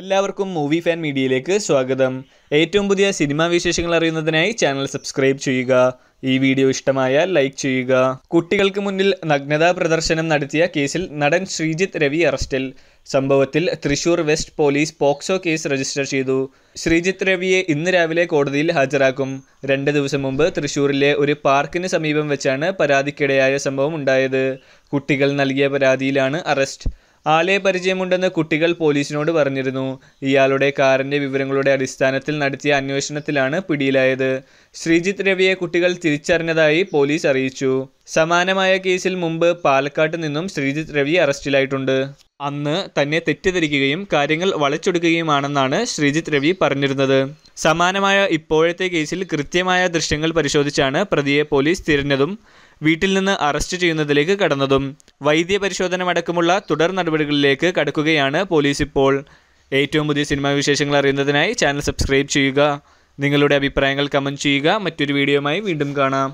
എല്ലാവർക്കും movie fan മീഡിയയിലേക്ക് സ്വാഗതം ഏറ്റവും പുതിയ സിനിമാ വിശേഷങ്ങൾ അറിയുന്നതിനായി ചാനൽ സബ്സ്ക്രൈബ് ചെയ്യുക ഈ വീഡിയോ ഇഷ്ടമായാൽ ലൈക്ക് ചെയ്യുക കുട്ടികൾക്ക് മുന്നിൽ നഗ്നതാ പ്രദർശനം നടത്തിയ കേസിൽ നടൻ ശ്രീജിത്ത് രവി അറസ്റ്റിൽ സംഭവത്തിൽ Thrissur west police POCSO case register ചെയ്തു ശ്രീജിത്ത് രവിയെ ഇന്ന് രാവിലെ കോടതിയിൽ ഹാജരാക്കും രണ്ട് ദിവസം മുമ്പ് തൃശൂരിലെ ഒരു പാർക്കിന് സമീപം വെച്ചാണ് പരാതിക്കിടയായ സംഭവം ഉണ്ടായത് കുട്ടികൾ നൽകിയ പരാതിയിലാണ് അറസ്റ്റ് ആളെ പരിചയമുണ്ടെന്ന് കുട്ടികൾ പോലീസിനോട് പറഞ്ഞിരുന്നു ഇയാളുടെ കാറിൻ്റെ വിവരങ്ങളുടെ അടിസ്ഥാനത്തിൽ നടത്തിയ അന്വേഷണത്തിലാണ് പിടിയിലായത് ശ്രീജിത്ത് രവിയെ കുട്ടികൾ തിരിച്ചറിഞ്ഞതായി പോലീസ് അറിയിച്ചു സമാനമായ കേസിൽ മുമ്പ് പാലക്കാട്ട് നിന്നും ശ്രീജിത്ത് രവി അറസ്റ്റിലായിട്ടുണ്ട് അന്ന് തന്നെ തെറ്റിദ്ധരിക്കുകയും കാര്യങ്ങൾ വളച്ചൊടുക്കുകയുമാണെന്നാണ് ശ്രീജിത്ത് രവി പറഞ്ഞിരുന്നത് സമാനമായ ഇപ്പോഴത്തെ കേസിൽ കൃത്യമായ ദൃശ്യങ്ങൾ പരിശോധിച്ചാണ് പ്രതിയെ പോലീസ് തിരഞ്ഞതും വീട്ടിൽ നിന്ന് അറസ്റ്റ് ചെയ്യുന്നതിലേക്ക് കടന്നതും വൈദ്യപരിശോധനമടക്കമുള്ള തുടർ നടപടികളിലേക്ക് കടക്കുകയാണ് പോലീസ് ഇപ്പോൾ ഏറ്റവും പുതിയ സിനിമാ വിശേഷങ്ങൾ അറിയുന്നതിനായി ചാനൽ സബ്സ്ക്രൈബ് ചെയ്യുക നിങ്ങളുടെ അഭിപ്രായങ്ങൾ കമൻറ്റ് ചെയ്യുക മറ്റൊരു വീഡിയോയുമായി വീണ്ടും കാണാം